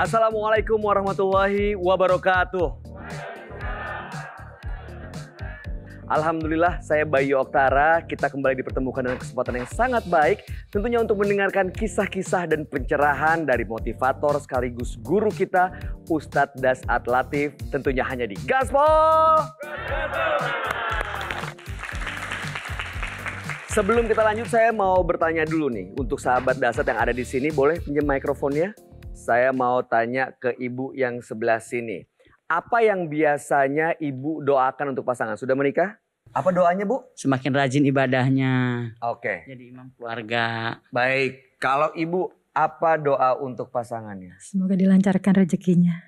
Assalamualaikum warahmatullahi wabarakatuh. Alhamdulillah saya Bayu Oktara, kita kembali dipertemukan dengan kesempatan yang sangat baik tentunya untuk mendengarkan kisah-kisah dan pencerahan dari motivator sekaligus guru kita Ustadz Das Atlatif tentunya hanya di Gaspol. Sebelum kita lanjut saya mau bertanya dulu nih untuk sahabat dasar yang ada di sini boleh pinjam mikrofonnya? saya mau tanya ke ibu yang sebelah sini. Apa yang biasanya ibu doakan untuk pasangan? Sudah menikah? Apa doanya bu? Semakin rajin ibadahnya. Oke. Okay. Jadi imam keluarga. Baik. Kalau ibu apa doa untuk pasangannya? Semoga dilancarkan rezekinya.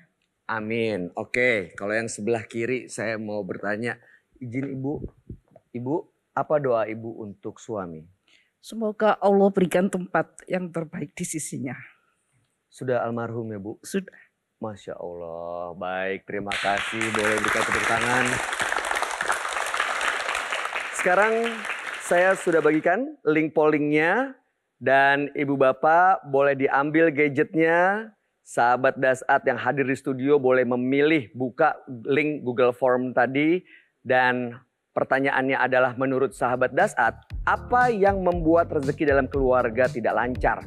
Amin. Oke. Okay. Kalau yang sebelah kiri saya mau bertanya. Izin ibu. Ibu apa doa ibu untuk suami? Semoga Allah berikan tempat yang terbaik di sisinya. Sudah almarhum ya Bu? Sudah. Masya Allah, baik terima kasih. Boleh berikan tepuk tangan. Sekarang saya sudah bagikan link pollingnya dan Ibu Bapak boleh diambil gadgetnya. Sahabat Dasat yang hadir di studio boleh memilih buka link Google Form tadi dan pertanyaannya adalah menurut sahabat Dasat apa yang membuat rezeki dalam keluarga tidak lancar?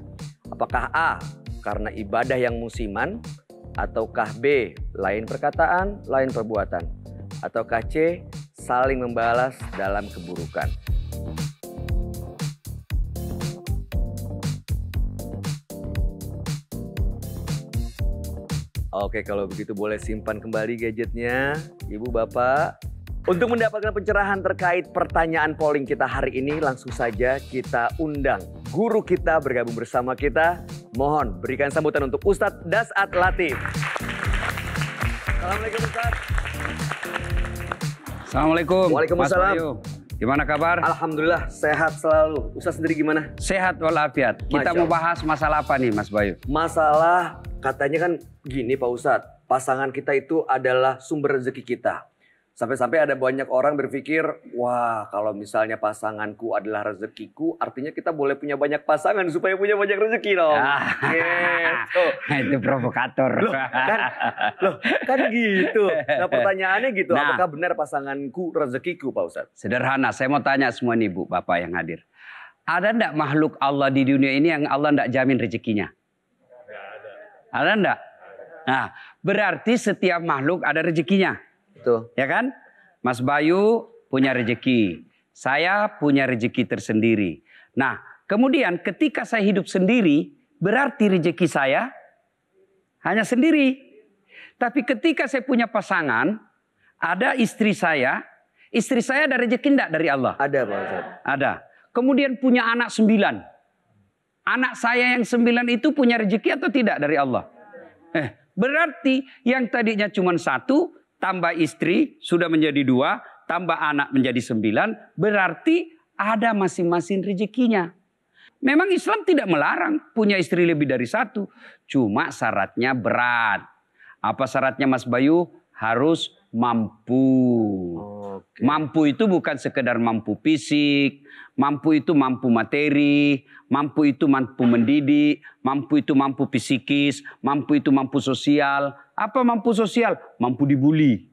Apakah A karena ibadah yang musiman, ataukah B, lain perkataan, lain perbuatan, ataukah C, saling membalas dalam keburukan. Oke, kalau begitu boleh simpan kembali gadgetnya, Ibu Bapak. Untuk mendapatkan pencerahan terkait pertanyaan polling kita hari ini, langsung saja kita undang guru kita bergabung bersama kita, Mohon berikan sambutan untuk Ustadz Dasat Latif. Assalamualaikum Ustadz. Assalamualaikum. Waalaikumsalam. Gimana kabar? Alhamdulillah sehat selalu. Ustaz sendiri gimana? Sehat walafiat. Kita Masya mau bahas masalah apa nih Mas Bayu? Masalah katanya kan gini Pak Ustadz. Pasangan kita itu adalah sumber rezeki kita. Sampai-sampai ada banyak orang berpikir, wah kalau misalnya pasanganku adalah rezekiku, artinya kita boleh punya banyak pasangan supaya punya banyak rezeki dong. Ah, gitu. Itu provokator. Loh kan, loh, kan gitu. Nah pertanyaannya gitu, nah, apakah benar pasanganku rezekiku Pak Ustadz? Sederhana, saya mau tanya semua nih Bu, Bapak yang hadir. Ada ndak makhluk Allah di dunia ini yang Allah ndak jamin rezekinya? Ada enggak? Nah, berarti setiap makhluk ada rezekinya. Betul. Ya kan? Mas Bayu punya rezeki, Saya punya rezeki tersendiri. Nah, kemudian ketika saya hidup sendiri, berarti rezeki saya hanya sendiri. Tapi ketika saya punya pasangan, ada istri saya, istri saya ada rezeki enggak dari Allah? Ada, Pak Ustaz. Ada. Kemudian punya anak sembilan. Anak saya yang sembilan itu punya rezeki atau tidak dari Allah? Eh, berarti yang tadinya cuma satu, tambah istri sudah menjadi dua, tambah anak menjadi sembilan, berarti ada masing-masing rezekinya. Memang Islam tidak melarang punya istri lebih dari satu, cuma syaratnya berat. Apa syaratnya Mas Bayu? Harus mampu. Okay. Mampu itu bukan sekedar mampu fisik, mampu itu mampu materi, mampu itu mampu mendidik, mampu itu mampu psikis, mampu itu mampu sosial, apa mampu sosial? Mampu dibully.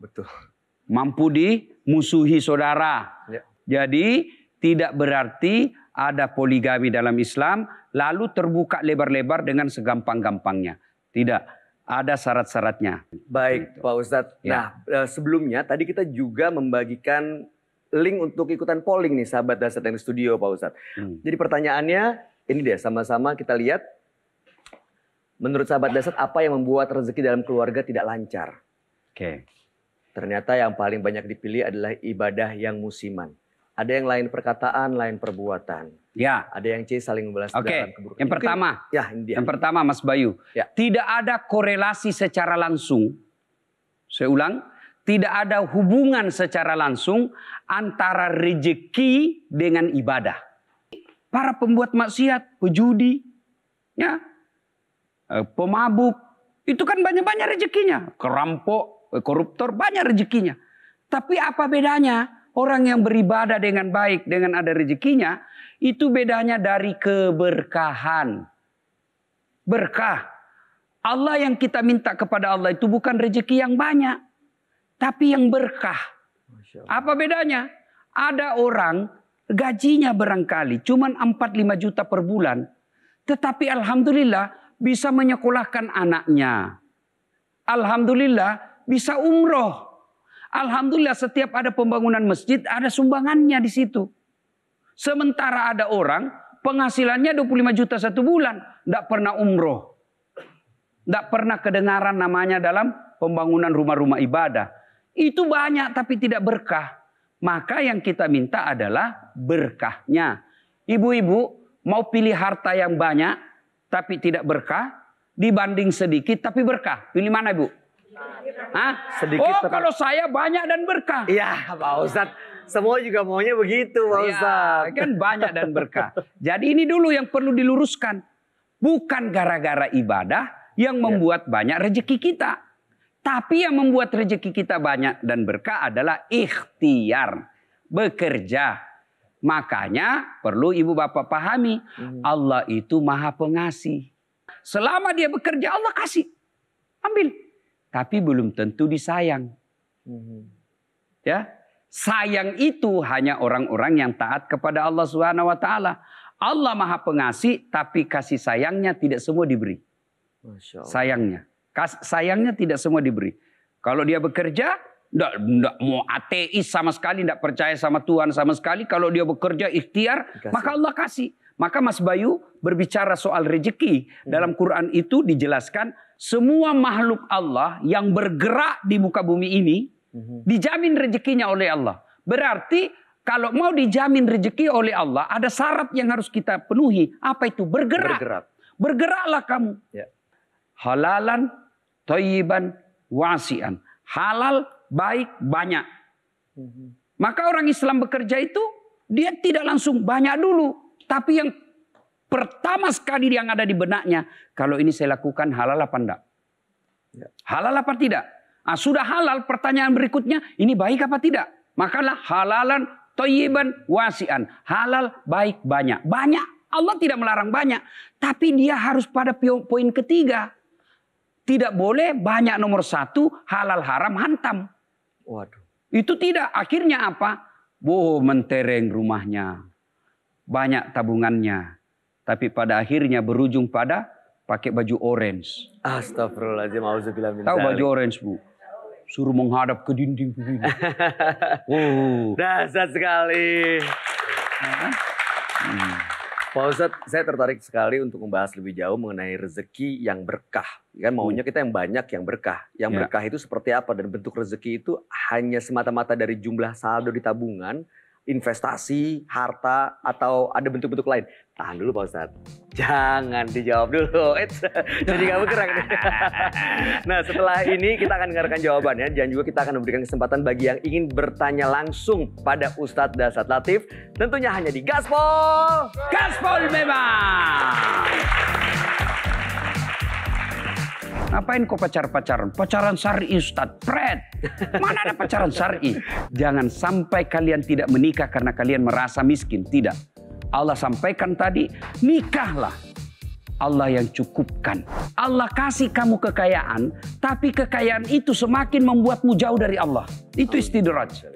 Betul. Mampu dimusuhi saudara. Ya. Jadi tidak berarti ada poligami dalam Islam lalu terbuka lebar-lebar dengan segampang-gampangnya. Tidak. Ada syarat-syaratnya. Baik, Begitu. Pak Ustadz. Ya. Nah, eh, sebelumnya tadi kita juga membagikan link untuk ikutan polling nih sahabat dasar teknik studio Pak Ustadz. Hmm. Jadi pertanyaannya ini deh sama-sama kita lihat Menurut sahabat Dasar, apa yang membuat rezeki dalam keluarga tidak lancar? Oke. Ternyata yang paling banyak dipilih adalah ibadah yang musiman. Ada yang lain perkataan, lain perbuatan. Ya. Ada yang C saling membalas okay. dalam keburukan. Yang pertama. Mungkin, ya, dia. Yang pertama Mas Bayu. Ya. Tidak ada korelasi secara langsung. Saya ulang, tidak ada hubungan secara langsung antara rezeki dengan ibadah. Para pembuat maksiat, pejudi, ya, Eh, pemabuk, itu kan banyak-banyak rezekinya. Kerampok, eh, koruptor, banyak rezekinya. Tapi apa bedanya? Orang yang beribadah dengan baik, dengan ada rezekinya, itu bedanya dari keberkahan. Berkah. Allah yang kita minta kepada Allah itu bukan rezeki yang banyak, tapi yang berkah. Apa bedanya? Ada orang gajinya berangkali cuma 4-5 juta per bulan, tetapi alhamdulillah bisa menyekolahkan anaknya. Alhamdulillah bisa umroh. Alhamdulillah setiap ada pembangunan masjid ada sumbangannya di situ. Sementara ada orang penghasilannya 25 juta satu bulan. Tidak pernah umroh. Tidak pernah kedengaran namanya dalam pembangunan rumah-rumah ibadah. Itu banyak tapi tidak berkah. Maka yang kita minta adalah berkahnya. Ibu-ibu mau pilih harta yang banyak tapi tidak berkah dibanding sedikit tapi berkah. Pilih mana Ibu? Hah? Sedikit. Oh, tekan. kalau saya banyak dan berkah. Iya, Pak Ustadz. Semua juga maunya begitu, Pak ya, Kan banyak dan berkah. Jadi ini dulu yang perlu diluruskan. Bukan gara-gara ibadah yang iya. membuat ya. banyak rezeki kita. Tapi yang membuat rezeki kita banyak dan berkah adalah ikhtiar. Bekerja, Makanya perlu ibu bapak pahami hmm. Allah itu maha pengasih. Selama dia bekerja Allah kasih. Ambil. Tapi belum tentu disayang. Hmm. Ya. Sayang itu hanya orang-orang yang taat kepada Allah Subhanahu wa taala. Allah Maha Pengasih tapi kasih sayangnya tidak semua diberi. Sayangnya. Kas, sayangnya tidak semua diberi. Kalau dia bekerja Nggak, nggak mau ateis sama sekali, tidak percaya sama Tuhan sama sekali. Kalau dia bekerja ikhtiar, Dikasih. maka Allah kasih. Maka Mas Bayu berbicara soal rezeki. Hmm. Dalam Quran itu dijelaskan semua makhluk Allah yang bergerak di muka bumi ini hmm. dijamin rezekinya oleh Allah. Berarti kalau mau dijamin rezeki oleh Allah ada syarat yang harus kita penuhi. Apa itu? Bergerak. Bergerak. Bergeraklah kamu. Ya. Halalan, toyiban, wasian. Halal, baik banyak. Mhm. Maka orang Islam bekerja itu dia tidak langsung banyak dulu, tapi yang pertama sekali yang ada di benaknya, kalau ini saya lakukan halal apa enggak? Ya. Halal apa tidak? Ah, sudah halal, pertanyaan berikutnya, ini baik apa tidak? Makalah halalan, toyiban, wasian. Halal, baik, banyak. Banyak, Allah tidak melarang banyak. Tapi dia harus pada poin ketiga. Tidak boleh banyak nomor satu, halal haram hantam. Waduh. Itu tidak. Akhirnya apa? Wow, mentereng rumahnya. Banyak tabungannya. Tapi pada akhirnya berujung pada pakai baju orange. Astagfirullahaladzim. Tahu baju orange, Bu? Suruh menghadap ke dinding begini. oh. Dasar sekali. Hmm. Pak Ustadz, saya tertarik sekali untuk membahas lebih jauh mengenai rezeki yang berkah kan hmm. maunya kita yang banyak yang berkah. Yang yeah. berkah itu seperti apa dan bentuk rezeki itu hanya semata-mata dari jumlah saldo di tabungan, investasi, harta atau ada bentuk-bentuk lain. Tahan dulu Pak Ustadz. Jangan dijawab dulu. It's, jadi nggak bergerak. nah setelah ini kita akan dengarkan jawabannya dan juga kita akan memberikan kesempatan bagi yang ingin bertanya langsung pada Ustadz Dasat Latif. Tentunya hanya di Gaspol. Gaspol memang. Ngapain kok pacar-pacaran? Pacaran syari Ustaz, pret. Mana ada pacaran syari? Jangan sampai kalian tidak menikah karena kalian merasa miskin. Tidak. Allah sampaikan tadi, nikahlah. Allah yang cukupkan. Allah kasih kamu kekayaan, tapi kekayaan itu semakin membuatmu jauh dari Allah. Itu istidraj.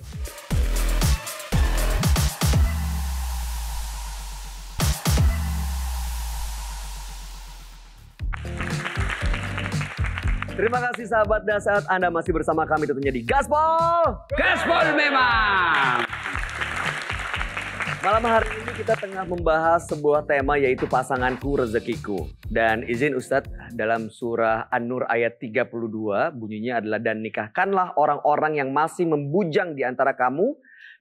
Terima kasih sahabat dan saat Anda masih bersama kami tentunya di Gaspol. Gaspol memang. Malam hari ini kita tengah membahas sebuah tema yaitu pasanganku rezekiku. Dan izin Ustadz dalam surah An-Nur ayat 32 bunyinya adalah dan nikahkanlah orang-orang yang masih membujang di antara kamu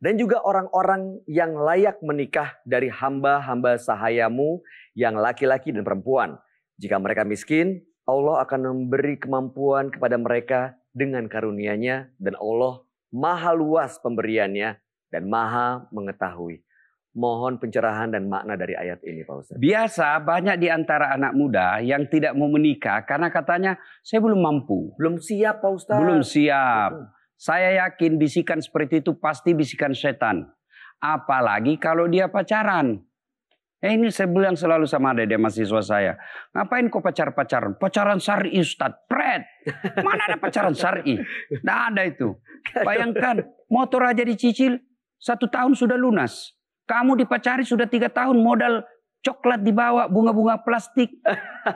dan juga orang-orang yang layak menikah dari hamba-hamba sahayamu yang laki-laki dan perempuan. Jika mereka miskin, Allah akan memberi kemampuan kepada mereka dengan karunia-Nya dan Allah maha luas pemberiannya dan maha mengetahui. Mohon pencerahan dan makna dari ayat ini Pak Ustaz. Biasa banyak di antara anak muda yang tidak mau menikah karena katanya saya belum mampu. Belum siap Pak Ustaz. Belum siap. Betul. Saya yakin bisikan seperti itu pasti bisikan setan. Apalagi kalau dia pacaran. Ya ini saya bilang selalu sama adik-adik mahasiswa saya. Ngapain kok pacar-pacaran? Pacaran syari Ustadz. Pret. Mana ada pacaran syari? Tidak ada itu. Bayangkan motor aja dicicil. Satu tahun sudah lunas. Kamu dipacari sudah tiga tahun. Modal coklat dibawa. Bunga-bunga plastik.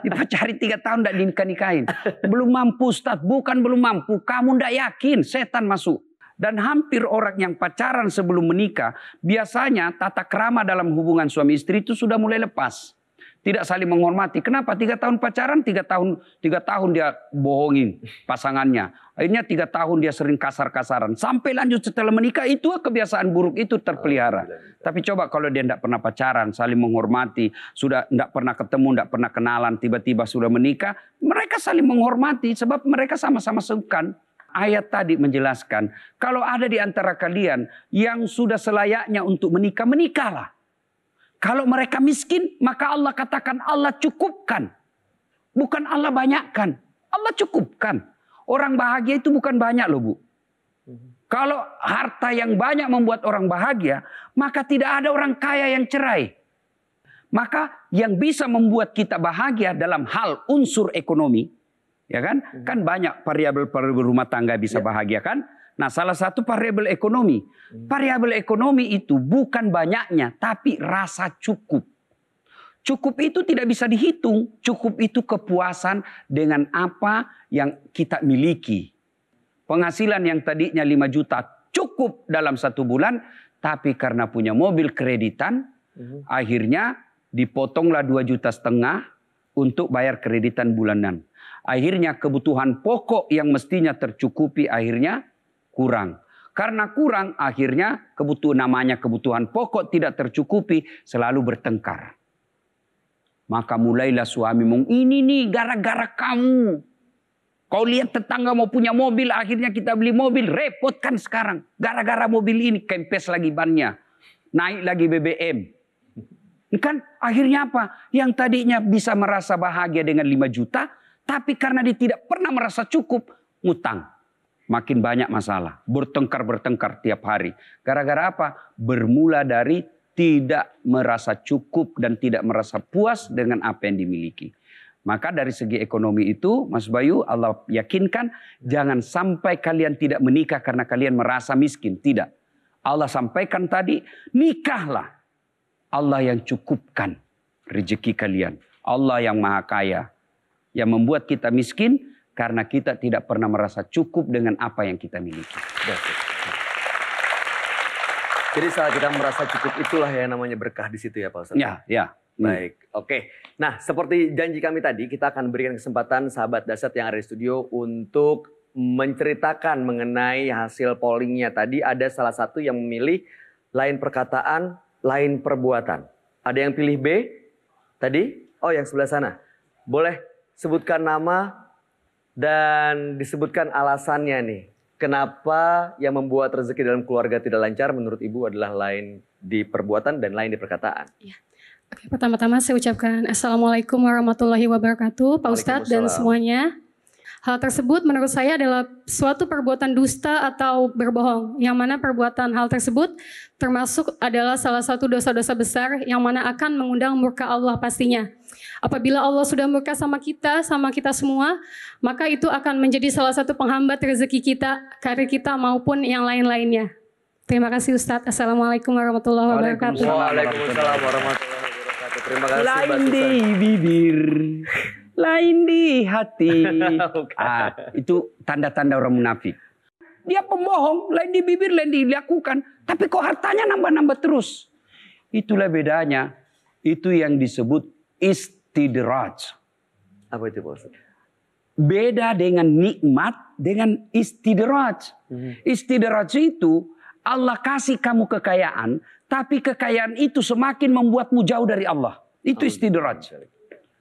Dipacari tiga tahun tidak dinikah-nikahin. Belum mampu Ustaz. Bukan belum mampu. Kamu tidak yakin. Setan masuk dan hampir orang yang pacaran sebelum menikah biasanya tata kerama dalam hubungan suami istri itu sudah mulai lepas. Tidak saling menghormati. Kenapa? Tiga tahun pacaran, tiga tahun tiga tahun dia bohongin pasangannya. Akhirnya tiga tahun dia sering kasar-kasaran. Sampai lanjut setelah menikah itu kebiasaan buruk itu terpelihara. Oh, Tapi coba kalau dia tidak pernah pacaran, saling menghormati, sudah tidak pernah ketemu, tidak pernah kenalan, tiba-tiba sudah menikah, mereka saling menghormati sebab mereka sama-sama sungkan ayat tadi menjelaskan, kalau ada di antara kalian yang sudah selayaknya untuk menikah, menikahlah. Kalau mereka miskin, maka Allah katakan Allah cukupkan. Bukan Allah banyakkan. Allah cukupkan. Orang bahagia itu bukan banyak loh Bu. Kalau harta yang banyak membuat orang bahagia, maka tidak ada orang kaya yang cerai. Maka yang bisa membuat kita bahagia dalam hal unsur ekonomi ya kan? Hmm. Kan banyak variabel-variabel rumah tangga bisa ya. bahagia kan? Nah, salah satu variabel ekonomi. Hmm. Variabel ekonomi itu bukan banyaknya, tapi rasa cukup. Cukup itu tidak bisa dihitung. Cukup itu kepuasan dengan apa yang kita miliki. Penghasilan yang tadinya 5 juta cukup dalam satu bulan, tapi karena punya mobil kreditan, hmm. akhirnya dipotonglah 2 juta setengah untuk bayar kreditan bulanan. Akhirnya kebutuhan pokok yang mestinya tercukupi akhirnya kurang. Karena kurang akhirnya kebutuhan namanya kebutuhan pokok tidak tercukupi selalu bertengkar. Maka mulailah suamimu, ini nih gara-gara kamu. Kau lihat tetangga mau punya mobil, akhirnya kita beli mobil. Repot kan sekarang. Gara-gara mobil ini, kempes lagi bannya. Naik lagi BBM. Kan akhirnya apa? Yang tadinya bisa merasa bahagia dengan 5 juta, tapi karena dia tidak pernah merasa cukup, ngutang. Makin banyak masalah. Bertengkar-bertengkar tiap hari. Gara-gara apa? Bermula dari tidak merasa cukup dan tidak merasa puas dengan apa yang dimiliki. Maka dari segi ekonomi itu, Mas Bayu, Allah yakinkan jangan sampai kalian tidak menikah karena kalian merasa miskin. Tidak. Allah sampaikan tadi, nikahlah. Allah yang cukupkan rezeki kalian. Allah yang maha kaya yang membuat kita miskin karena kita tidak pernah merasa cukup dengan apa yang kita miliki. Jadi saat kita merasa cukup itulah yang namanya berkah di situ ya Pak Ustaz. Ya, ya. Hmm. Baik, hmm. oke. Nah, seperti janji kami tadi, kita akan berikan kesempatan sahabat dasar yang ada di studio untuk menceritakan mengenai hasil pollingnya tadi. Ada salah satu yang memilih lain perkataan, lain perbuatan. Ada yang pilih B tadi? Oh, yang sebelah sana. Boleh sebutkan nama dan disebutkan alasannya nih. Kenapa yang membuat rezeki dalam keluarga tidak lancar menurut Ibu adalah lain di perbuatan dan lain di perkataan? Iya. Oke, pertama-tama saya ucapkan Assalamualaikum warahmatullahi wabarakatuh Pak Ustadz dan semuanya. Hal tersebut menurut saya adalah suatu perbuatan dusta atau berbohong, yang mana perbuatan hal tersebut termasuk adalah salah satu dosa-dosa besar yang mana akan mengundang murka Allah pastinya. Apabila Allah sudah murka sama kita, sama kita semua, maka itu akan menjadi salah satu penghambat rezeki kita, karir kita maupun yang lain-lainnya. Terima kasih Ustadz. Assalamualaikum warahmatullahi wabarakatuh. Waalaikumsalam warahmatullahi wabarakatuh. Terima kasih Mbak di bibir lain di hati. ah, itu tanda-tanda orang munafik. Dia pembohong, lain di bibir, lain di lakukan. Tapi kok hartanya nambah-nambah terus. Itulah bedanya. Itu yang disebut istidraj. Apa itu Bos? Beda dengan nikmat dengan istidraj. Hmm. Istidraj itu Allah kasih kamu kekayaan, tapi kekayaan itu semakin membuatmu jauh dari Allah. Itu istidraj.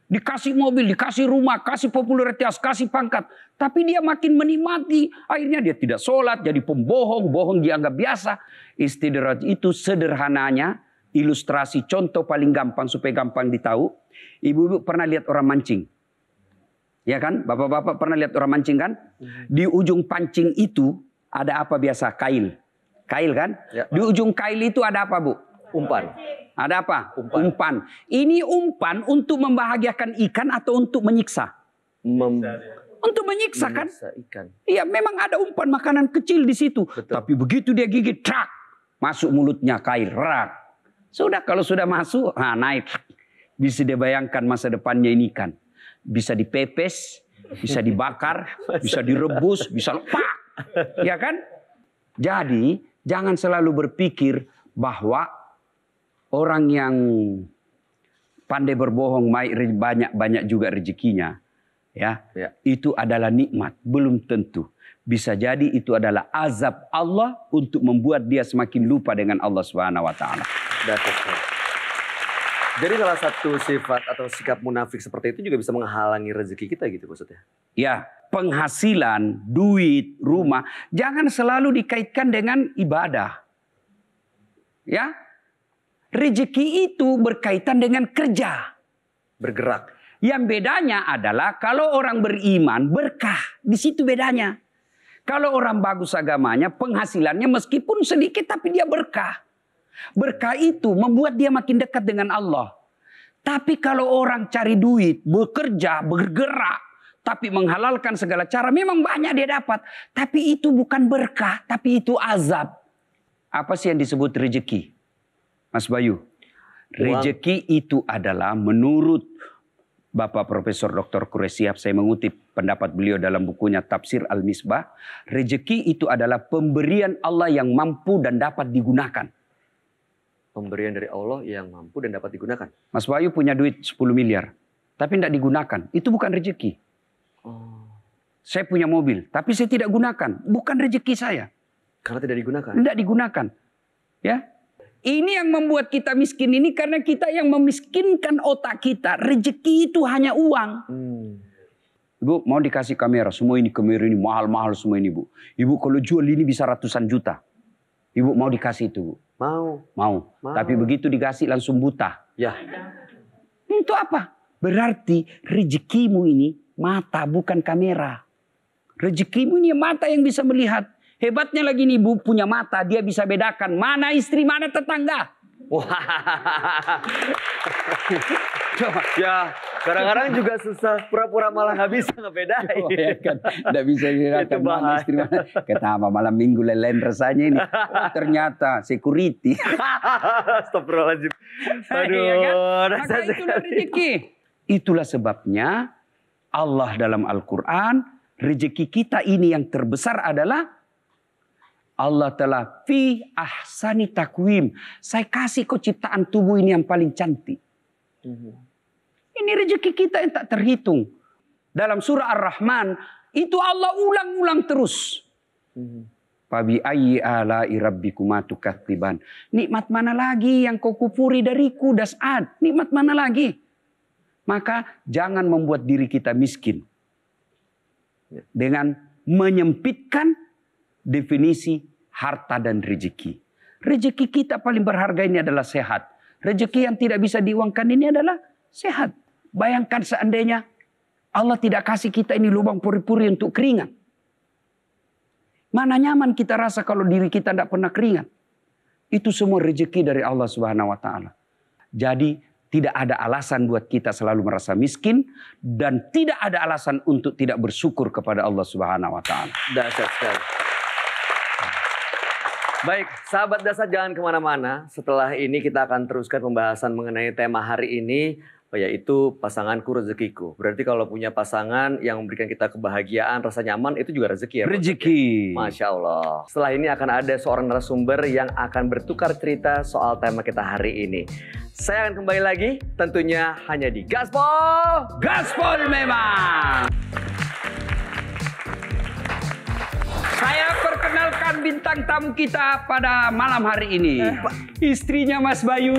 Dikasih mobil, dikasih rumah, kasih popularitas, kasih pangkat. Tapi dia makin menikmati. Akhirnya dia tidak sholat, jadi pembohong, bohong dianggap biasa. Istidrat itu sederhananya ilustrasi contoh paling gampang supaya gampang ditahu. Ibu-ibu pernah lihat orang mancing? Ya kan? Bapak-bapak pernah lihat orang mancing kan? Mhm. Di ujung pancing itu ada apa biasa? Kail. Kail kan? Ya, Di ujung kail itu ada apa bu? Umpan. Ada apa? Umpan. umpan. Ini umpan untuk membahagiakan ikan atau untuk menyiksa? Mem untuk menyiksa, kan? menyiksa kan? Iya, memang ada umpan makanan kecil di situ. Betul. Tapi begitu dia gigit, trak, masuk mulutnya kail, rak. Sudah kalau sudah masuk, nah naik. Bisa dibayangkan masa depannya ini kan. Bisa dipepes, bisa dibakar, bisa direbus, bisa lepak. Ya kan? Jadi, jangan selalu berpikir bahwa Orang yang pandai berbohong banyak-banyak juga rezekinya. Ya, ya, itu adalah nikmat, belum tentu. Bisa jadi itu adalah azab Allah untuk membuat dia semakin lupa dengan Allah Subhanahu wa taala. Jadi salah satu sifat atau sikap munafik seperti itu juga bisa menghalangi rezeki kita gitu maksudnya? Ya, penghasilan, duit, rumah, jangan selalu dikaitkan dengan ibadah. Ya, Rezeki itu berkaitan dengan kerja, bergerak. Yang bedanya adalah kalau orang beriman berkah, di situ bedanya. Kalau orang bagus agamanya, penghasilannya meskipun sedikit tapi dia berkah. Berkah itu membuat dia makin dekat dengan Allah. Tapi kalau orang cari duit, bekerja, bergerak, tapi menghalalkan segala cara, memang banyak dia dapat. Tapi itu bukan berkah, tapi itu azab. Apa sih yang disebut rezeki? Mas Bayu, rejeki itu adalah menurut Bapak Profesor Dr. Kuresiap, saya mengutip pendapat beliau dalam bukunya Tafsir Al-Misbah, rejeki itu adalah pemberian Allah yang mampu dan dapat digunakan. Pemberian dari Allah yang mampu dan dapat digunakan. Mas Bayu punya duit 10 miliar, tapi tidak digunakan. Itu bukan rejeki. Oh. Saya punya mobil, tapi saya tidak gunakan. Bukan rejeki saya. Karena tidak digunakan. Tidak digunakan. Ya, ini yang membuat kita miskin ini karena kita yang memiskinkan otak kita. Rezeki itu hanya uang. Hmm. Ibu mau dikasih kamera, semua ini kamera ini mahal-mahal semua ini bu. Ibu kalau jual ini bisa ratusan juta. Ibu mau dikasih itu bu? Mau. Mau. mau. Tapi begitu dikasih langsung buta. Ya. Itu apa? Berarti rezekimu ini mata bukan kamera. Rezekimu ini mata yang bisa melihat. Hebatnya lagi nih ibu punya mata, dia bisa bedakan mana istri, mana tetangga. Wah. ya, kadang-kadang juga susah pura-pura malah nggak bisa ngebedain. Oh, ya kan. Nggak bisa dibedakan mana istri mana. Kenapa malam minggu lelen rasanya ini? Oh, ternyata security. stop Astagfirullahaladzim. Eh, iya kan? Aduh, ya kan? Maka itulah rezeki. Itulah sebabnya Allah dalam Al-Quran, rezeki kita ini yang terbesar adalah Allah telah fi ahsani takwim. Saya kasih kau ciptaan tubuh ini yang paling cantik. Mhm. Ini rezeki kita yang tak terhitung. Dalam surah Ar-Rahman itu Allah ulang-ulang terus. Mhm. Fabi ayyi ala irabbikuma tukatsiban. Nikmat mana lagi yang kau kufuri dariku dasad? Nikmat mana lagi? Maka jangan membuat diri kita miskin. Ya. Dengan menyempitkan definisi harta dan rezeki. Rezeki kita paling berharga ini adalah sehat. Rezeki yang tidak bisa diuangkan ini adalah sehat. Bayangkan seandainya Allah tidak kasih kita ini lubang puri-puri untuk keringat. Mana nyaman kita rasa kalau diri kita tidak pernah keringat. Itu semua rezeki dari Allah Subhanahu wa taala. Jadi tidak ada alasan buat kita selalu merasa miskin dan tidak ada alasan untuk tidak bersyukur kepada Allah Subhanahu wa taala. Dasar sekali. Baik, sahabat dasar jangan kemana-mana. Setelah ini kita akan teruskan pembahasan mengenai tema hari ini, yaitu pasanganku rezekiku. Berarti kalau punya pasangan yang memberikan kita kebahagiaan, rasa nyaman, itu juga rezeki ya? Rezeki. Masya Allah. Setelah ini akan ada seorang narasumber yang akan bertukar cerita soal tema kita hari ini. Saya akan kembali lagi tentunya hanya di Gaspol. Gaspol memang. Saya perkenalkan bintang tamu kita pada malam hari ini. Eh. Istrinya Mas Bayu.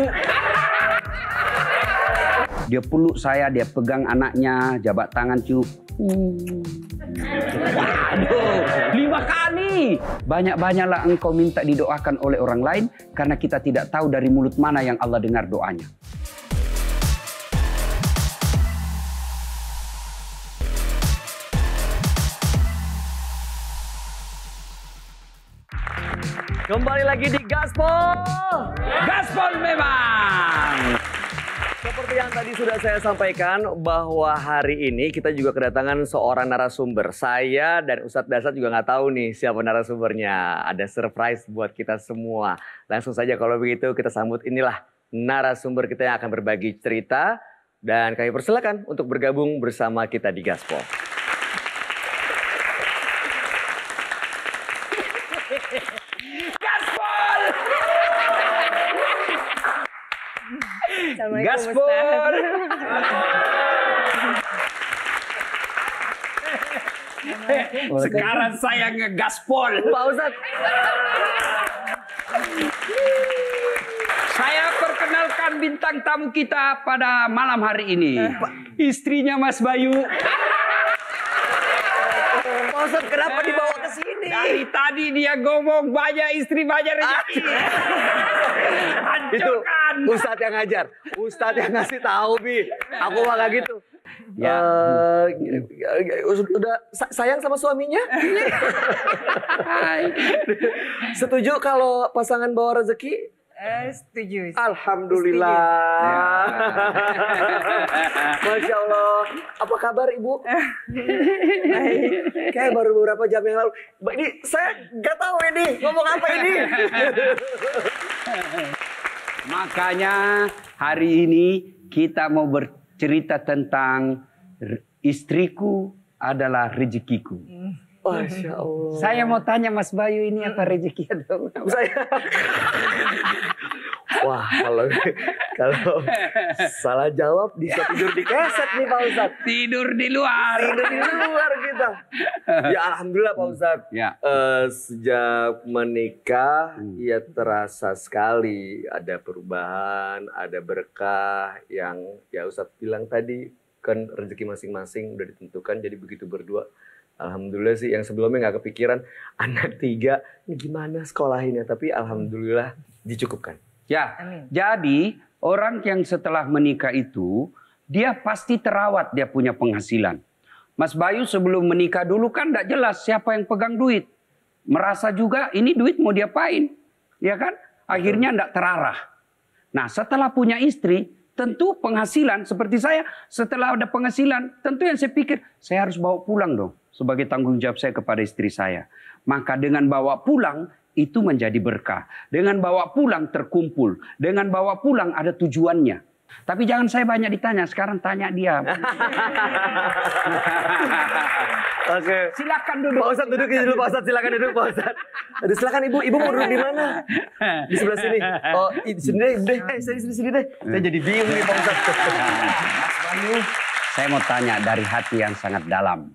Dia peluk saya, dia pegang anaknya, jabat tangan cium. Hmm. Waduh, lima kali. Banyak-banyaklah engkau minta didoakan oleh orang lain karena kita tidak tahu dari mulut mana yang Allah dengar doanya. Kembali lagi di Gaspol. Gaspol memang. Seperti yang tadi sudah saya sampaikan bahwa hari ini kita juga kedatangan seorang narasumber. Saya dan Ustadz Dasar juga nggak tahu nih siapa narasumbernya. Ada surprise buat kita semua. Langsung saja kalau begitu kita sambut inilah narasumber kita yang akan berbagi cerita. Dan kami persilakan untuk bergabung bersama kita di Gaspol. Gaspol, Gaspor. Sekarang saya ngegaspol. Pak Ustad. Saya perkenalkan bintang tamu kita pada malam hari ini. Eh. Istrinya Mas Bayu. Pak Ustad kenapa dibawa ke sini? Dari tadi dia ngomong banyak istri banyak rezeki. Ah, iya. Hancurkan. Ustadz yang ngajar, Ustadz yang ngasih tahu bi. Aku mah gak gitu. Ya. Uh, udah sayang sama suaminya? Setuju kalau pasangan bawa rezeki? Eh, setuju. Alhamdulillah. Ya. Setuju. Masya Allah. Apa kabar Ibu? Kayak baru beberapa jam yang lalu. Ini saya nggak tahu ini ngomong apa ini. Makanya hari ini kita mau bercerita tentang istriku adalah rezekiku. Masya Allah. Saya mau tanya Mas Bayu ini apa hmm. rezeki atau saya. Wah, kalau kalau salah jawab bisa tidur di keset nih Pak Ustad. Tidur di luar. Tidur di luar kita. Ya alhamdulillah Pak Ustad. Ya. Uh, sejak menikah hmm. ya terasa sekali ada perubahan, ada berkah yang ya Ustad bilang tadi kan rezeki masing-masing udah ditentukan jadi begitu berdua Alhamdulillah sih yang sebelumnya nggak kepikiran anak tiga ini gimana sekolahinnya tapi alhamdulillah dicukupkan. Ya. Amin. Jadi orang yang setelah menikah itu dia pasti terawat dia punya penghasilan. Mas Bayu sebelum menikah dulu kan tidak jelas siapa yang pegang duit. Merasa juga ini duit mau diapain. Ya kan? Akhirnya tidak terarah. Nah setelah punya istri tentu penghasilan seperti saya setelah ada penghasilan tentu yang saya pikir saya harus bawa pulang dong sebagai tanggung jawab saya kepada istri saya. Maka dengan bawa pulang itu menjadi berkah. Dengan bawa pulang terkumpul, dengan bawa pulang ada tujuannya. Tapi jangan saya banyak ditanya, sekarang tanya dia. Oke. Okay. Silakan duduk. Pak Ustaz duduk dulu, Pak Ustaz, silakan duduk, Pak Ustaz. Aduh, silakan Ibu, Ibu mau duduk di mana? Di sebelah sini. Oh, di sini deh, deh. Eh, sini, sini, sini deh. Saya jadi bingung nih, Pak Ustaz. Bayu, saya mau tanya dari hati yang sangat dalam.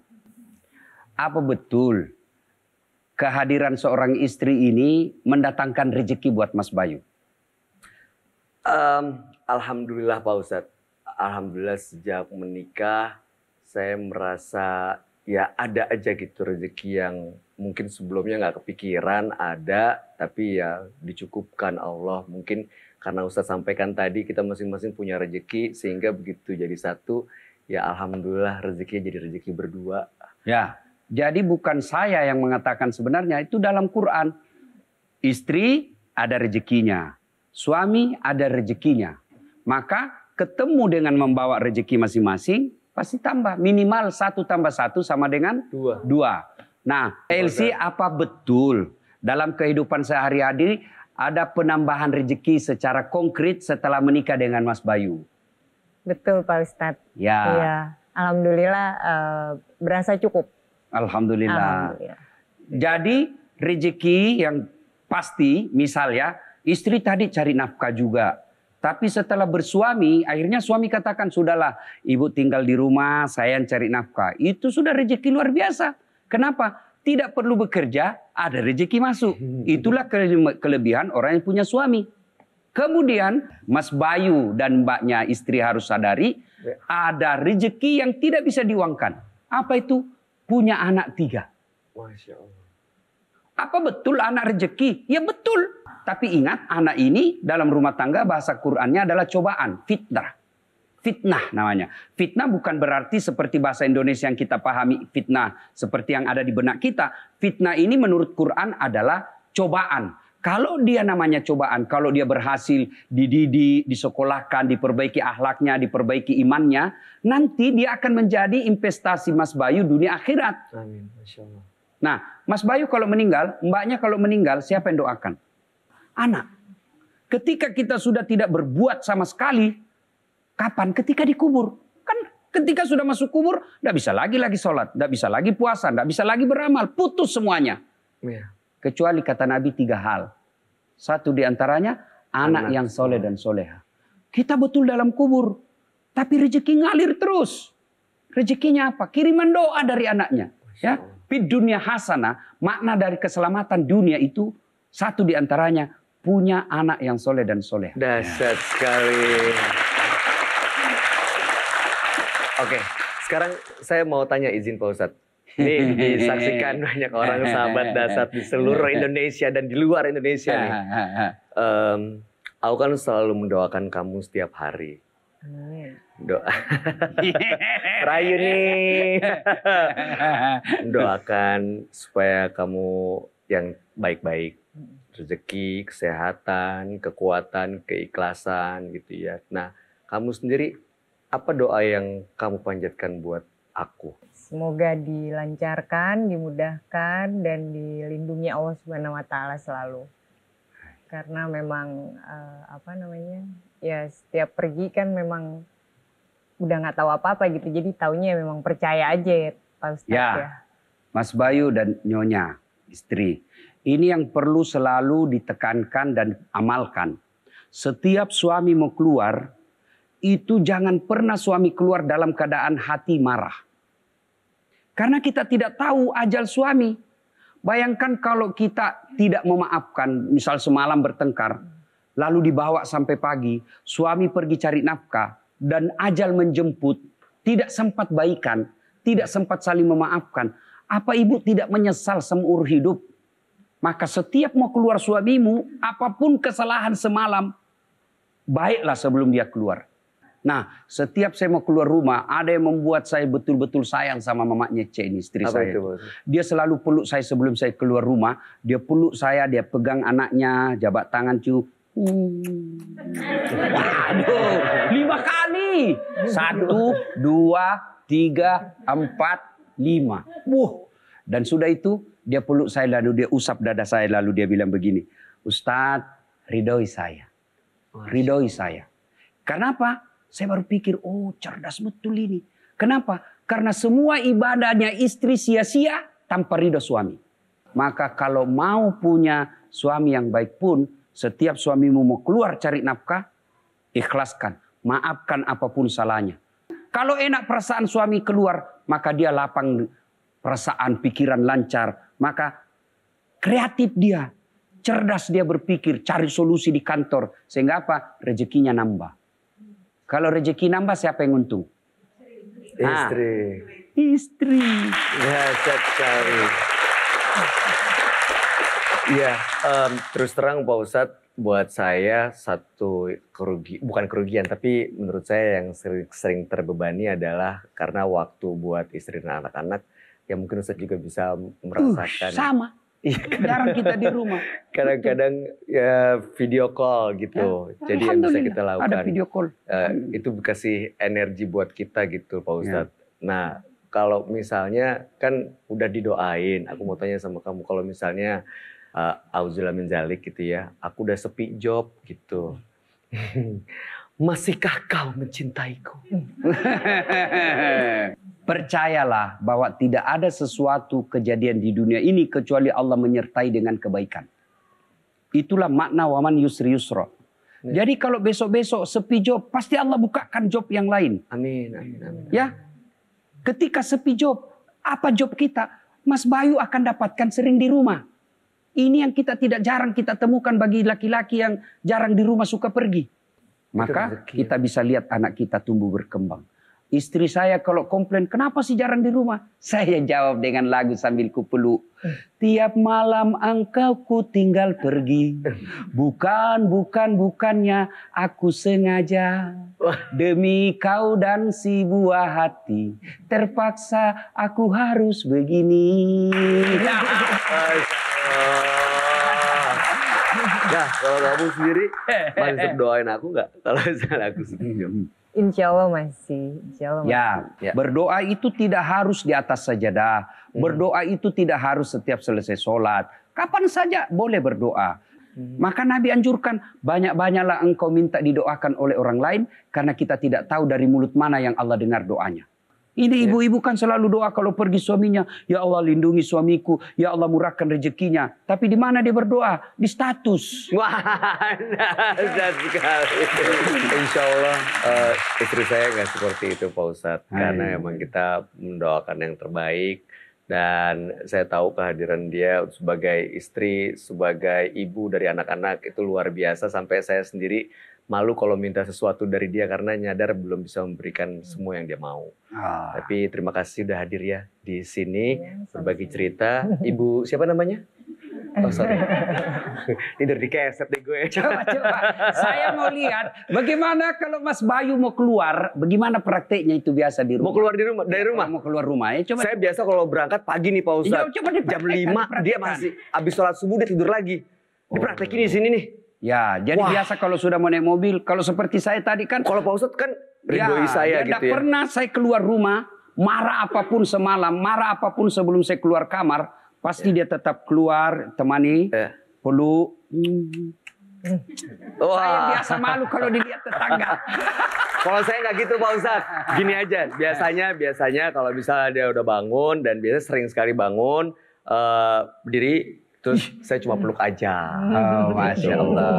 Apa betul kehadiran seorang istri ini mendatangkan rezeki buat Mas Bayu? Um, Alhamdulillah Pak Ustadz. Alhamdulillah sejak menikah saya merasa ya ada aja gitu rezeki yang mungkin sebelumnya nggak kepikiran ada tapi ya dicukupkan Allah mungkin karena Ustadz sampaikan tadi kita masing-masing punya rezeki sehingga begitu jadi satu ya alhamdulillah rezekinya jadi rezeki berdua ya jadi bukan saya yang mengatakan sebenarnya itu dalam Quran. Istri ada rezekinya, suami ada rezekinya. Maka ketemu dengan membawa rezeki masing-masing pasti tambah minimal satu tambah satu sama dengan dua. dua. Nah, LC kan? apa betul dalam kehidupan sehari-hari ada penambahan rezeki secara konkret setelah menikah dengan Mas Bayu? Betul Pak Ustadz. Ya. ya. Alhamdulillah uh, berasa cukup Alhamdulillah. Alhamdulillah. Jadi rezeki yang pasti misal ya, istri tadi cari nafkah juga. Tapi setelah bersuami, akhirnya suami katakan, sudahlah ibu tinggal di rumah, saya yang cari nafkah. Itu sudah rezeki luar biasa. Kenapa? Tidak perlu bekerja, ada rezeki masuk. Itulah kelebihan orang yang punya suami. Kemudian Mas Bayu dan mbaknya istri harus sadari, ya. ada rezeki yang tidak bisa diuangkan. Apa itu? punya anak tiga. Masya Allah. Apa betul anak rezeki? Ya betul. Tapi ingat anak ini dalam rumah tangga bahasa Qurannya adalah cobaan, fitnah. Fitnah namanya. Fitnah bukan berarti seperti bahasa Indonesia yang kita pahami fitnah. Seperti yang ada di benak kita. Fitnah ini menurut Quran adalah cobaan. Kalau dia namanya cobaan, kalau dia berhasil dididik, disekolahkan, diperbaiki ahlaknya, diperbaiki imannya, nanti dia akan menjadi investasi Mas Bayu dunia akhirat. Amin. Masya Allah. Nah, Mas Bayu kalau meninggal, mbaknya kalau meninggal, siapa yang doakan? Anak. Ketika kita sudah tidak berbuat sama sekali, kapan? Ketika dikubur. Kan ketika sudah masuk kubur, tidak bisa lagi lagi sholat, tidak bisa lagi puasa, tidak bisa lagi beramal, putus semuanya. Yeah. Kecuali kata Nabi tiga hal. Satu di antaranya anak, yang soleh dan soleha. Kita betul dalam kubur. Tapi rezeki ngalir terus. Rezekinya apa? Kiriman doa dari anaknya. Ya, Fit dunia hasana, makna dari keselamatan dunia itu satu di antaranya punya anak yang soleh dan soleh. Dasar sekali. Oke, sekarang saya mau tanya izin Pak Ustadz. Ini disaksikan banyak orang sahabat dasar di seluruh Indonesia dan di luar Indonesia nih. Um, aku kan selalu mendoakan kamu setiap hari. Doa. Rayu nih. Doakan supaya kamu yang baik-baik. Hmm. Rezeki, kesehatan, kekuatan, keikhlasan gitu ya. Nah, kamu sendiri apa doa yang kamu panjatkan buat aku. Semoga dilancarkan, dimudahkan, dan dilindungi Allah Subhanahu Wa Taala selalu. Karena memang uh, apa namanya ya setiap pergi kan memang udah nggak tahu apa-apa gitu. Jadi taunya ya memang percaya aja ya, ya. ya. Mas Bayu dan Nyonya, istri. Ini yang perlu selalu ditekankan dan amalkan. Setiap suami mau keluar, itu jangan pernah suami keluar dalam keadaan hati marah. Karena kita tidak tahu ajal suami. Bayangkan kalau kita tidak memaafkan, misal semalam bertengkar, lalu dibawa sampai pagi, suami pergi cari nafkah, dan ajal menjemput, tidak sempat baikan, tidak sempat saling memaafkan. Apa ibu tidak menyesal seumur hidup? Maka setiap mau keluar suamimu, apapun kesalahan semalam, baiklah sebelum dia keluar. Nah, setiap saya mau keluar rumah, ada yang membuat saya betul-betul sayang sama mamanya ini, istri Apa saya. Itu? Dia selalu peluk saya sebelum saya keluar rumah. Dia peluk saya, dia pegang anaknya, jabat tangan cium. Hmm. Waduh, lima kali. Satu, dua, tiga, empat, lima. Wuh. Dan sudah itu dia peluk saya lalu dia usap dada saya lalu dia bilang begini. Ustadz, ridhoi saya. Ridhoi saya. Kenapa? Saya baru pikir, oh cerdas betul ini. Kenapa? Karena semua ibadahnya istri sia-sia tanpa ridho suami. Maka kalau mau punya suami yang baik pun, setiap suamimu mau keluar cari nafkah, ikhlaskan. Maafkan apapun salahnya. Kalau enak perasaan suami keluar, maka dia lapang perasaan, pikiran lancar. Maka kreatif dia, cerdas dia berpikir, cari solusi di kantor. Sehingga apa? Rezekinya nambah. Kalau rezeki nambah siapa yang untung? Istri. Ah. istri. Ya, sekali. Iya, um, terus terang Pak Ustadz, buat saya satu kerugi bukan kerugian tapi menurut saya yang sering, sering terbebani adalah karena waktu buat istri dan anak-anak yang mungkin Ustadz juga bisa uh, merasakan uh, sama Iya, kadang, kita di rumah. Kadang-kadang ya video call gitu. Ya, Jadi yang bisa kita lakukan. Ada video call. Uh, itu kasih energi buat kita gitu, Pak ya. Ustadz. Ya. Nah, kalau misalnya kan udah didoain, aku mau tanya sama kamu kalau misalnya uh, eh, auzubillah min gitu ya, aku udah sepi job gitu. Hmm. masihkah kau mencintaiku? Percayalah bahwa tidak ada sesuatu kejadian di dunia ini kecuali Allah menyertai dengan kebaikan. Itulah makna waman yusri yusra. Ya. Jadi kalau besok-besok sepi job, pasti Allah bukakan job yang lain. amin, amin, amin. Ya, ketika sepi job, apa job kita? Mas Bayu akan dapatkan sering di rumah. Ini yang kita tidak jarang kita temukan bagi laki-laki yang jarang di rumah suka pergi maka kita bisa lihat anak kita tumbuh berkembang. Istri saya kalau komplain, kenapa sih jarang di rumah? Saya jawab dengan lagu sambil kupeluk. Tiap malam engkau ku tinggal pergi. Bukan, bukan, bukannya aku sengaja. Demi kau dan si buah hati. Terpaksa aku harus begini. Ya kalau kamu sendiri masih doain aku nggak? Kalau misalnya aku senyum. Insya Allah masih. Insya Allah ya, masih. Ya, ya, berdoa itu tidak harus di atas sajadah. Hmm. Berdoa itu tidak harus setiap selesai sholat. Kapan saja boleh berdoa. Hmm. Maka Nabi anjurkan banyak-banyaklah engkau minta didoakan oleh orang lain karena kita tidak tahu dari mulut mana yang Allah dengar doanya. Ini ya. ibu-ibu kan selalu doa kalau pergi suaminya, ya Allah lindungi suamiku, ya Allah murahkan rezekinya. Tapi di mana dia berdoa? Di status. Wah, sekali. Insya Allah uh, istri saya nggak seperti itu Pak Ustadz. Karena emang kita mendoakan yang terbaik. Dan saya tahu kehadiran dia sebagai istri, sebagai ibu dari anak-anak itu luar biasa. Sampai saya sendiri malu kalau minta sesuatu dari dia karena nyadar belum bisa memberikan semua yang dia mau. Ah. Tapi terima kasih sudah hadir ya di sini ya, berbagi cerita. Ibu siapa namanya? Eh, oh sorry. Tidur di keset deh gue. Coba, coba. Saya mau lihat bagaimana kalau Mas Bayu mau keluar, bagaimana prakteknya itu biasa di rumah. Mau keluar di rumah, dari iya, rumah? mau keluar rumah ya coba. Saya coba. biasa kalau berangkat pagi nih Pak Ustadz. Ya, coba Jam 5 dia masih habis sholat subuh dia tidur lagi. Dipraktekin oh. di sini nih. Ya, jadi Wah. biasa kalau sudah mau naik mobil, kalau seperti saya tadi kan. Kalau Pak Ustadz kan ya, ridhoi ya, saya gitu ya. pernah saya keluar rumah, marah apapun semalam, marah apapun sebelum saya keluar kamar, pasti ya. dia tetap keluar temani, ya. peluk. Hmm. Wah. Saya biasa malu kalau dilihat tetangga. kalau saya nggak gitu Pak Ustadz. Gini aja, biasanya biasanya kalau misalnya dia udah bangun dan biasanya sering sekali bangun, uh, berdiri Terus saya cuma peluk aja. Hmm. Oh, Masya Allah.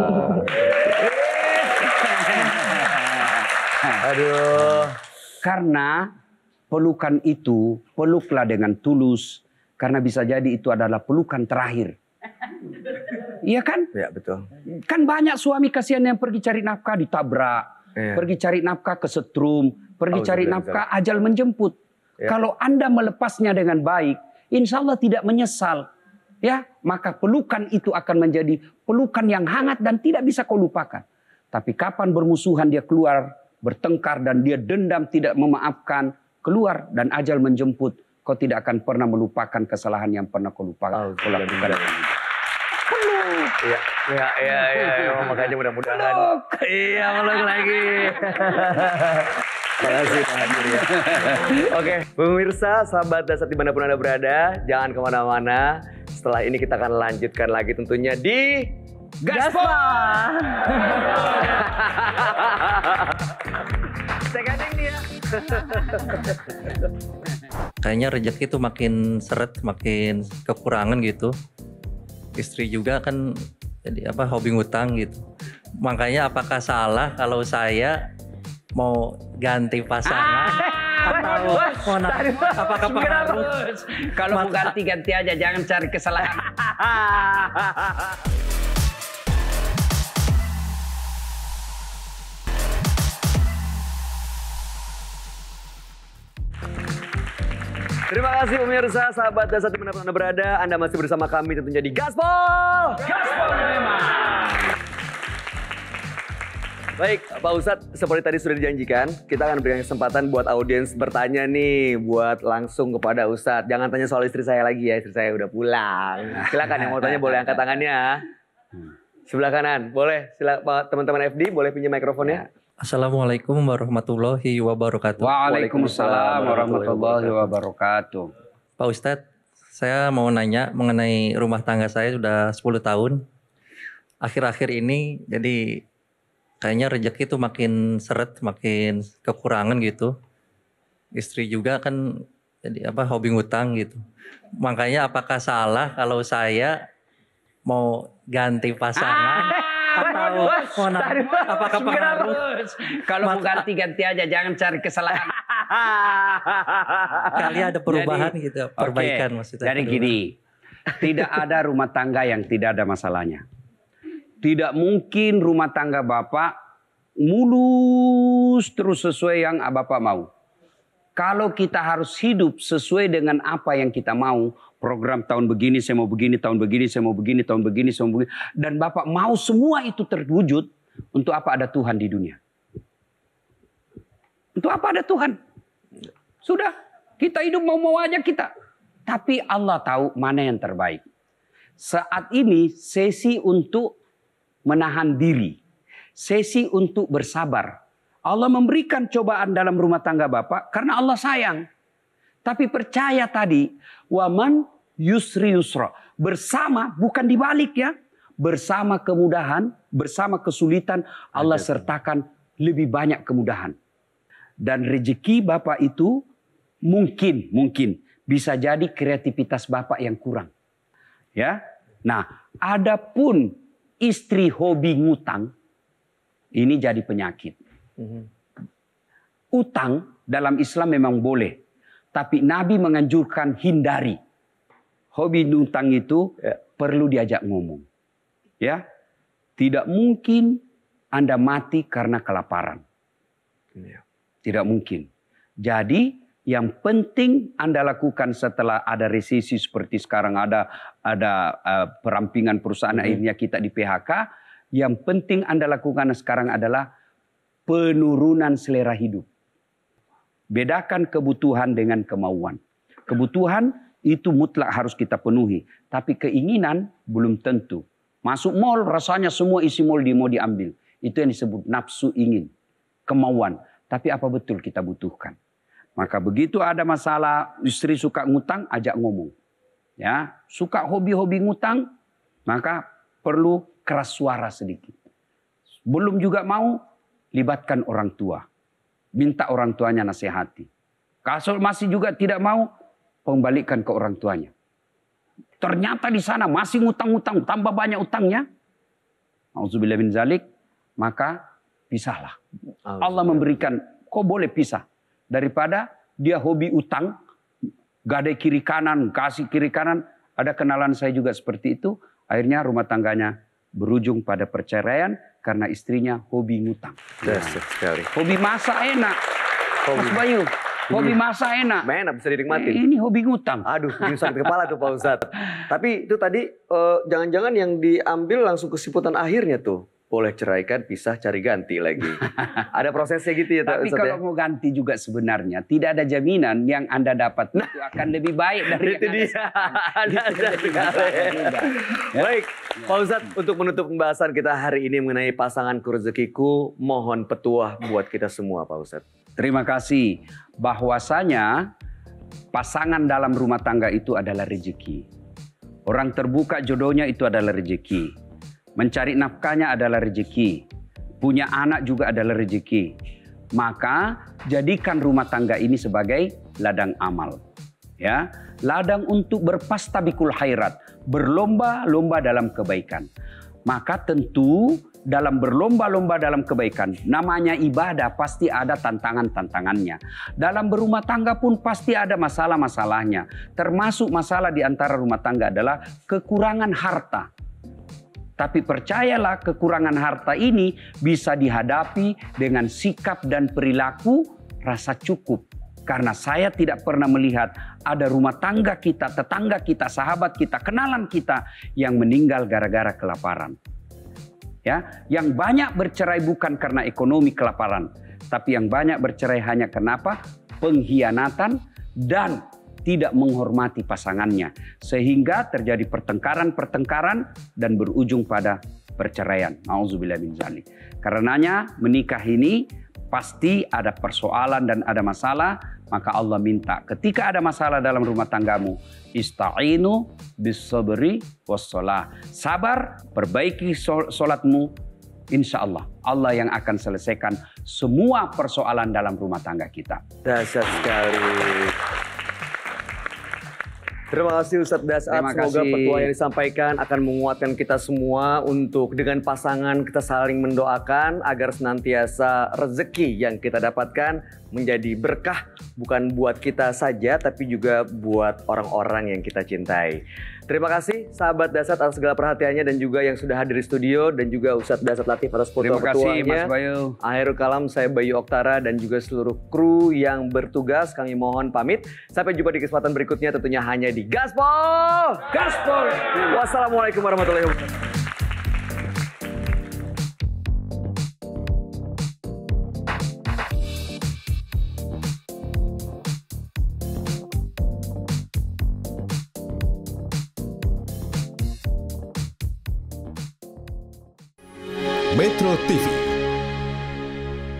Aduh. Karena pelukan itu, peluklah dengan tulus. Karena bisa jadi itu adalah pelukan terakhir. Iya kan? Iya betul. Kan banyak suami kasihan yang pergi cari nafkah ditabrak. Iya. Pergi cari nafkah ke setrum. Pergi oh, cari nafkah ajal menjemput. Iya. Kalau Anda melepasnya dengan baik, insya Allah tidak menyesal ya maka pelukan itu akan menjadi pelukan yang hangat dan tidak bisa kau lupakan. Tapi kapan bermusuhan dia keluar, bertengkar dan dia dendam tidak memaafkan, keluar dan ajal menjemput, kau tidak akan pernah melupakan kesalahan yang pernah kau lupakan. Oh, kau lakukan. Iya, iya, iya, ya, ya. makanya mudah-mudahan. Iya, meluk lagi. kasih, Pak Hadir ya. Oke, pemirsa, sahabat dasar dimanapun Anda berada, jangan kemana-mana setelah ini kita akan lanjutkan lagi tentunya di Gaspa. dia. Kayaknya rezeki itu makin seret, makin kekurangan gitu. Istri juga kan jadi apa hobi ngutang gitu. Makanya apakah salah kalau saya mau ganti pasangan? Ah atau pengaruh apakah kalau mau ganti-ganti aja jangan cari kesalahan Terima kasih pemirsa, sahabat dan satu dimanapun Anda berada. Anda masih bersama kami tentunya di Gaspol. Gaspol memang. Baik, Pak Ustadz, seperti tadi sudah dijanjikan, kita akan berikan kesempatan buat audiens bertanya nih, buat langsung kepada Ustadz. Jangan tanya soal istri saya lagi ya, istri saya udah pulang. Silakan yang mau tanya boleh angkat tangannya. Sebelah kanan, boleh. Silakan teman-teman FD boleh pinjam mikrofonnya. Assalamualaikum warahmatullahi wabarakatuh. Waalaikumsalam warahmatullahi wabarakatuh. Pak Ustadz, saya mau nanya mengenai rumah tangga saya sudah 10 tahun. Akhir-akhir ini jadi kayaknya rezeki itu makin seret, makin kekurangan gitu. Istri juga kan jadi apa hobi ngutang gitu. Makanya apakah salah kalau saya mau ganti pasangan ah, atau mau apakah Kalau mau ganti-ganti aja jangan cari kesalahan. Kali ada perubahan jadi, gitu, perbaikan okay, maksudnya. Jadi gini, tidak ada rumah tangga yang tidak ada masalahnya. Tidak mungkin rumah tangga Bapak mulus terus sesuai yang Bapak mau. Kalau kita harus hidup sesuai dengan apa yang kita mau, program tahun begini, saya mau begini, tahun begini, saya mau begini, tahun begini, saya mau begini. Dan Bapak mau semua itu terwujud, untuk apa ada Tuhan di dunia? Untuk apa ada Tuhan? Sudah, kita hidup mau-mau aja kita. Tapi Allah tahu mana yang terbaik. Saat ini sesi untuk menahan diri sesi untuk bersabar. Allah memberikan cobaan dalam rumah tangga Bapak karena Allah sayang. Tapi percaya tadi, waman yusri yusra. Bersama bukan dibalik ya. Bersama kemudahan, bersama kesulitan Allah Ajak. sertakan lebih banyak kemudahan. Dan rezeki Bapak itu mungkin, mungkin bisa jadi kreativitas Bapak yang kurang. Ya. Nah, adapun istri hobi ngutang, ini jadi penyakit. Mm-hmm. Utang dalam Islam memang boleh, tapi Nabi menganjurkan hindari. Hobi utang itu ya. perlu diajak ngomong. Ya. Tidak mungkin Anda mati karena kelaparan. Ya. Tidak mungkin. Jadi yang penting Anda lakukan setelah ada resesi seperti sekarang ada ada uh, perampingan perusahaan hmm. akhirnya kita di PHK, yang penting Anda lakukan sekarang adalah penurunan selera hidup. Bedakan kebutuhan dengan kemauan. Kebutuhan itu mutlak harus kita penuhi, tapi keinginan belum tentu. Masuk mall rasanya semua isi mall di mau diambil. Itu yang disebut nafsu ingin, kemauan. Tapi apa betul kita butuhkan? Maka begitu ada masalah istri suka ngutang, ajak ngomong. Ya, suka hobi-hobi ngutang, maka perlu keras suara sedikit. Belum juga mau libatkan orang tua. Minta orang tuanya nasihati. Kasur masih juga tidak mau, pembalikan ke orang tuanya. Ternyata di sana masih ngutang ngutang tambah banyak utangnya. Alhamdulillah bin zalik, maka pisahlah. Allah memberikan, kok boleh pisah. Daripada dia hobi utang, gadai kiri kanan, kasih kiri kanan. Ada kenalan saya juga seperti itu. Akhirnya rumah tangganya berujung pada perceraian karena istrinya hobi ngutang. Dasar nah, sekali. Hobi masak enak. Hobi. Mas Bayu, hmm. hobi masak enak. Enak bisa dinikmati. Eh, ini hobi ngutang. Aduh, bikin sakit kepala tuh Pak Ustadz. Tapi itu tadi eh, jangan-jangan uh, jangan yang diambil langsung kesiputan akhirnya tuh boleh ceraikan, pisah, cari ganti lagi. ada prosesnya gitu ya. Tapi kalau ya? mau ganti juga sebenarnya tidak ada jaminan yang anda dapat itu nah. akan lebih baik dari itu yang dia. Ada Baik, ya. Pak Ustadz, ya. untuk menutup pembahasan kita hari ini mengenai pasangan rezekiku, mohon petuah buat kita semua, Pak Ustadz. Terima kasih. Bahwasanya pasangan dalam rumah tangga itu adalah rezeki. Orang terbuka jodohnya itu adalah rezeki mencari nafkahnya adalah rezeki, punya anak juga adalah rezeki. Maka jadikan rumah tangga ini sebagai ladang amal. Ya, ladang untuk berpastabikul khairat, berlomba-lomba dalam kebaikan. Maka tentu dalam berlomba-lomba dalam kebaikan, namanya ibadah pasti ada tantangan-tantangannya. Dalam berumah tangga pun pasti ada masalah-masalahnya. Termasuk masalah di antara rumah tangga adalah kekurangan harta tapi percayalah kekurangan harta ini bisa dihadapi dengan sikap dan perilaku rasa cukup. Karena saya tidak pernah melihat ada rumah tangga kita, tetangga kita, sahabat kita, kenalan kita yang meninggal gara-gara kelaparan. Ya, yang banyak bercerai bukan karena ekonomi kelaparan, tapi yang banyak bercerai hanya kenapa? Pengkhianatan dan tidak menghormati pasangannya, sehingga terjadi pertengkaran-pertengkaran dan berujung pada perceraian. Nauzubillah min zalik. Karenanya menikah ini pasti ada persoalan dan ada masalah, maka Allah minta ketika ada masalah dalam rumah tanggamu, istainu bisabri wassalah. Sabar, perbaiki solatmu, insya Allah. Allah yang akan selesaikan semua persoalan dalam rumah tangga kita. Dasar sekali. Terima kasih Ustadz Dasat. Semoga petua yang disampaikan akan menguatkan kita semua untuk dengan pasangan kita saling mendoakan agar senantiasa rezeki yang kita dapatkan menjadi berkah bukan buat kita saja tapi juga buat orang-orang yang kita cintai. Terima kasih sahabat dasar atas segala perhatiannya dan juga yang sudah hadir di studio dan juga Ustadz dasar Latif atas foto Terima kasih Mas Bayu. Akhirul kalam saya Bayu Oktara dan juga seluruh kru yang bertugas kami mohon pamit. Sampai jumpa di kesempatan berikutnya tentunya hanya di Gaspol. Gaspol. Wassalamualaikum warahmatullahi wabarakatuh. Electro TV.